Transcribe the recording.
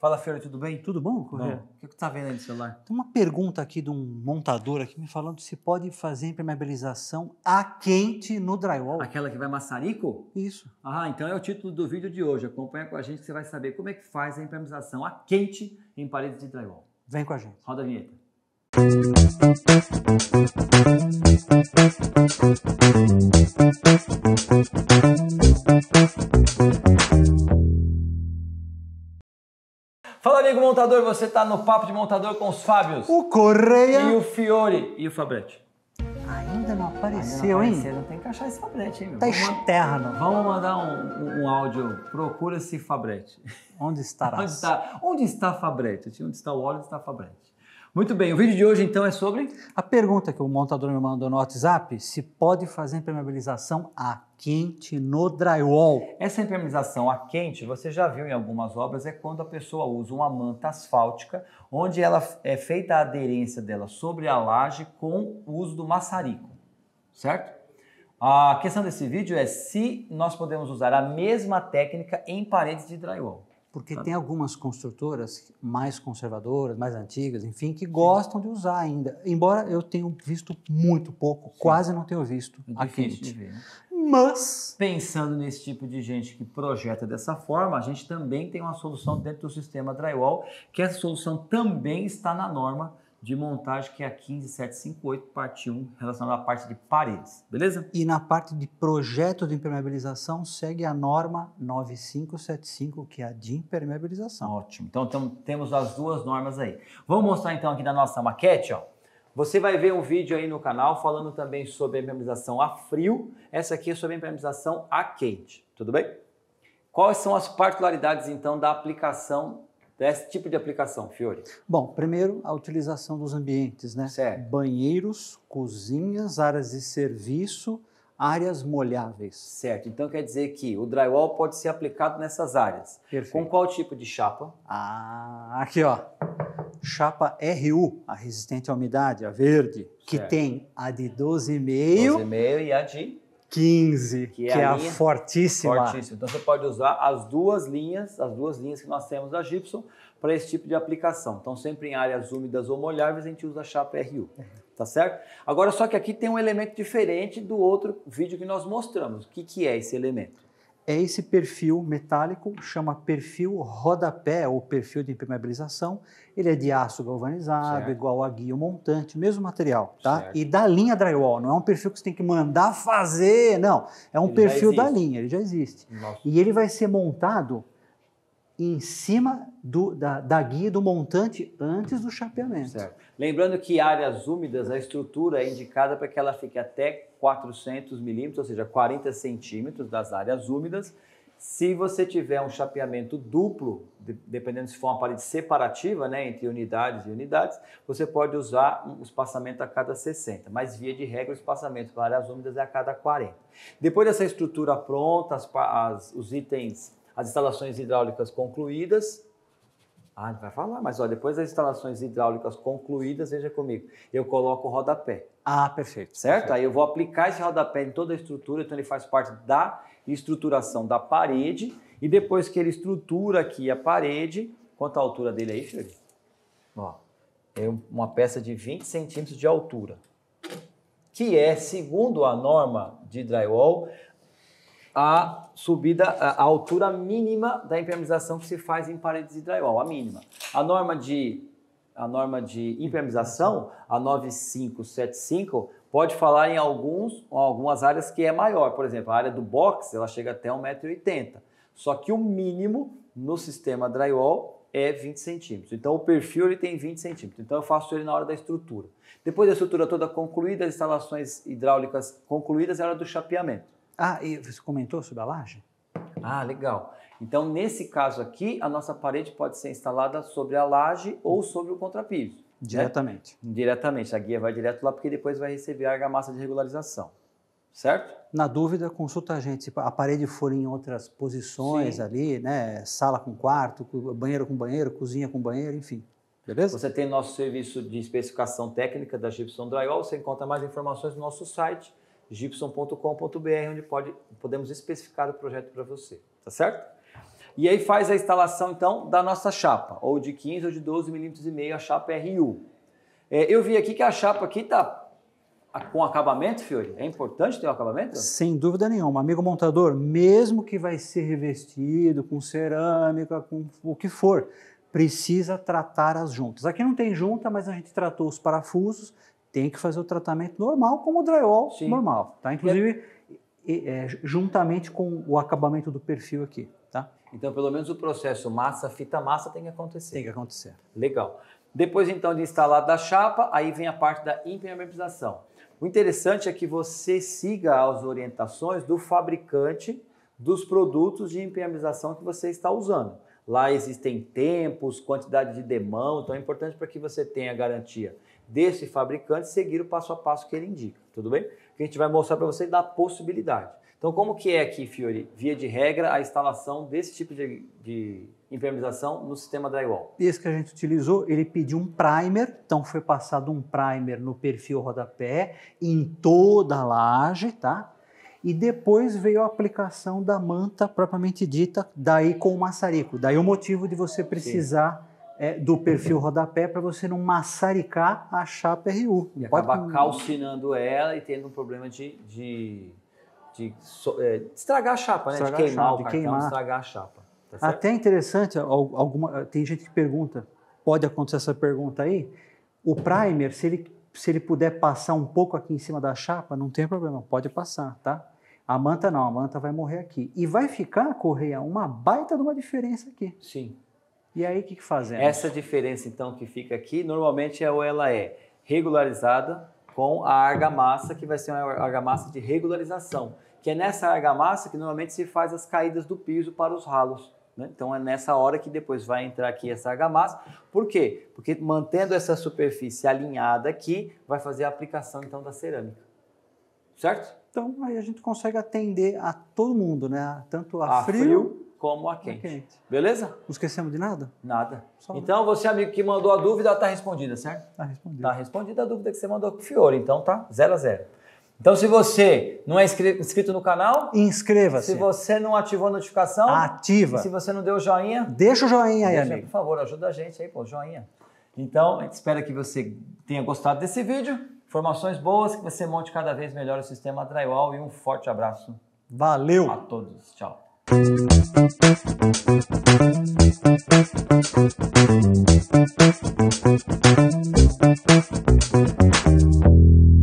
Fala, Fiore, tudo bem? Tudo bom, Correia? O que você está vendo aí no celular? Tem uma pergunta aqui de um montador aqui me falando se pode fazer impermeabilização a quente no drywall. Aquela que vai maçarico? Isso. Ah, então é o título do vídeo de hoje. Acompanha com a gente que você vai saber como é que faz a impermeabilização a quente em paredes de drywall. Vem com a gente. Roda a vinheta. Música Fala, amigo montador, você está no Papo de Montador com os Fábios. O Correia. E o Fiore. E o Fabretti. Ainda não apareceu, Ainda não apareceu, hein? Não tem que achar esse Fabretti, hein? Tá Vamos externo. Vamos mandar um, um áudio. procura esse Fabretti. Onde estará? Onde está, onde está Fabretti? Onde está o óleo, onde está Fabretti? Muito bem, o vídeo de hoje então é sobre? A pergunta que o montador me mandou no WhatsApp, se pode fazer impermeabilização a quente no drywall. Essa impermeabilização a quente, você já viu em algumas obras, é quando a pessoa usa uma manta asfáltica, onde ela é feita a aderência dela sobre a laje com o uso do maçarico, certo? A questão desse vídeo é se nós podemos usar a mesma técnica em paredes de drywall. Porque tá. tem algumas construtoras mais conservadoras, mais antigas, enfim, que Sim. gostam de usar ainda. Embora eu tenha visto muito pouco, Sim. quase não tenho visto é a Kent. Ver, né? Mas. Pensando nesse tipo de gente que projeta dessa forma, a gente também tem uma solução dentro do sistema drywall, que essa solução também está na norma de montagem, que é a 15758, parte 1, relacionada à parte de paredes, beleza? E na parte de projeto de impermeabilização, segue a norma 9575, que é a de impermeabilização. Ótimo. Então, temos as duas normas aí. Vamos mostrar então aqui da nossa maquete, ó. Você vai ver um vídeo aí no canal falando também sobre a impermeabilização a frio. Essa aqui é sobre a impermeabilização a quente, tudo bem? Quais são as particularidades então da aplicação desse então, é tipo de aplicação, Fiore? Bom, primeiro a utilização dos ambientes, né? Certo. Banheiros, cozinhas, áreas de serviço, áreas molháveis. Certo. Então quer dizer que o drywall pode ser aplicado nessas áreas. Perfeito. Com qual tipo de chapa? Ah, aqui ó. Chapa RU, a resistente à umidade, a verde, que tem a de 12,5 12,5 e a de 15, que é, que a, é linha, a fortíssima. fortíssima. Então você pode usar as duas linhas, as duas linhas que nós temos da Gibson para esse tipo de aplicação. Então sempre em áreas úmidas ou molháveis a gente usa a chapa RU, uhum. tá certo? Agora só que aqui tem um elemento diferente do outro vídeo que nós mostramos. O que, que é esse elemento? é esse perfil metálico, chama perfil rodapé ou perfil de impermeabilização. Ele é de aço galvanizado, certo. igual a guia montante, mesmo material, tá? Certo. E da linha drywall, não é um perfil que você tem que mandar fazer, não. É um ele perfil da linha, ele já existe. Nossa. E ele vai ser montado em cima do, da, da, guia do montante antes do chapeamento. Certo. Lembrando que áreas úmidas, a estrutura é indicada para que ela fique até 400 milímetros, ou seja, 40 centímetros das áreas úmidas. Se você tiver um chapeamento duplo, dependendo se for uma parede separativa, né, entre unidades e unidades, você pode usar um espaçamento a cada 60, mas via de regra o espaçamento para áreas úmidas é a cada 40. Depois dessa estrutura pronta, as, as, os itens as instalações hidráulicas concluídas. Ah, ele vai falar, mas ó, depois das instalações hidráulicas concluídas, veja comigo, eu coloco o rodapé. Ah, perfeito. Certo? Perfeito. Aí eu vou aplicar esse rodapé em toda a estrutura, então ele faz parte da estruturação da parede. E depois que ele estrutura aqui a parede, quanto a altura dele aí, Felipe? Ó, é uma peça de 20 centímetros de altura, que é, segundo a norma de drywall, a subida, a altura mínima da impermeabilização que se faz em paredes de drywall, a mínima. A norma de, a norma de impermeabilização, a 9575, pode falar em alguns, algumas áreas que é maior. Por exemplo, a área do box, ela chega até 1,80m. Só que o mínimo no sistema drywall é 20 centímetros. Então o perfil ele tem 20 centímetros. Então eu faço ele na hora da estrutura. Depois da estrutura toda concluída, as instalações hidráulicas concluídas, é a hora do chapeamento. Ah, e você comentou sobre a laje? Ah, legal. Então, nesse caso aqui, a nossa parede pode ser instalada sobre a laje ou sobre o contrapiso. Né? Diretamente. Né? Diretamente. A guia vai direto lá porque depois vai receber a argamassa de regularização. Certo? Na dúvida, consulta a gente. Se a parede for em outras posições Sim. ali, né? Sala com quarto, banheiro com banheiro, cozinha com banheiro, enfim. Beleza? Você tem nosso serviço de especificação técnica da Gibson Drywall. Você encontra mais informações no nosso site gibson.com.br, onde pode, podemos especificar o projeto para você, tá certo? E aí faz a instalação então da nossa chapa, ou de 15 ou de 12 milímetros e meio a chapa RU. É, eu vi aqui que a chapa aqui está com acabamento, Fiori. É importante ter o um acabamento? Sem dúvida nenhuma. Amigo montador, mesmo que vai ser revestido com cerâmica, com o que for, precisa tratar as juntas. Aqui não tem junta, mas a gente tratou os parafusos tem que fazer o tratamento normal, como o drywall Sim. normal, tá? Inclusive, é, juntamente com o acabamento do perfil aqui, tá? Então, pelo menos o processo massa-fita-massa tem que acontecer. Tem que acontecer. Legal. Depois, então, de instalar da chapa, aí vem a parte da impermeabilização. O interessante é que você siga as orientações do fabricante dos produtos de impermeabilização que você está usando. Lá existem tempos, quantidade de demão, então é importante para que você tenha garantia desse fabricante seguir o passo a passo que ele indica, tudo bem? Que a gente vai mostrar para você da possibilidade. Então, como que é aqui, Fiori, via de regra, a instalação desse tipo de, de impermeabilização no sistema drywall? Esse que a gente utilizou, ele pediu um primer, então foi passado um primer no perfil rodapé, em toda a laje, tá? E depois veio a aplicação da manta propriamente dita, daí com o maçarico. Daí o motivo de você precisar... Sim é, do perfil rodapé para você não maçaricar a chapa RU. E Pode... acabar calcinando ela e tendo um problema de, de, de, é, de estragar a chapa, né? Estragar de queimar, chapa, de queimar. estragar a chapa. Tá Até interessante, alguma, tem gente que pergunta, pode acontecer essa pergunta aí, o primer, se ele, se ele puder passar um pouco aqui em cima da chapa, não tem problema, pode passar, tá? A manta não, a manta vai morrer aqui. E vai ficar, Correia, uma baita de uma diferença aqui. Sim. E aí, o que, que fazemos? Essa diferença, então, que fica aqui, normalmente é, ou ela é regularizada com a argamassa, que vai ser uma argamassa de regularização, que é nessa argamassa que normalmente se faz as caídas do piso para os ralos. Né? Então, é nessa hora que depois vai entrar aqui essa argamassa. Por quê? Porque mantendo essa superfície alinhada aqui, vai fazer a aplicação, então, da cerâmica. Certo? Então, aí a gente consegue atender a todo mundo, né? Tanto a, a frio, frio como a quente. a quente. Beleza? Não esquecemos de nada? Nada. Só então, você, amigo que mandou a dúvida, está respondida, certo? Está respondida. Está respondida a dúvida que você mandou com o Fiore, então tá zero a zero. Então, se você não é inscrito no canal, inscreva-se. Se você não ativou a notificação, ativa. Se você não deu o joinha, deixa o joinha aí, deixa, amigo. Por favor, ajuda a gente aí, pô, joinha. Então, a gente espera que você tenha gostado desse vídeo. Informações boas, que você monte cada vez melhor o sistema drywall e um forte abraço. Valeu! A todos. Tchau. Thank you.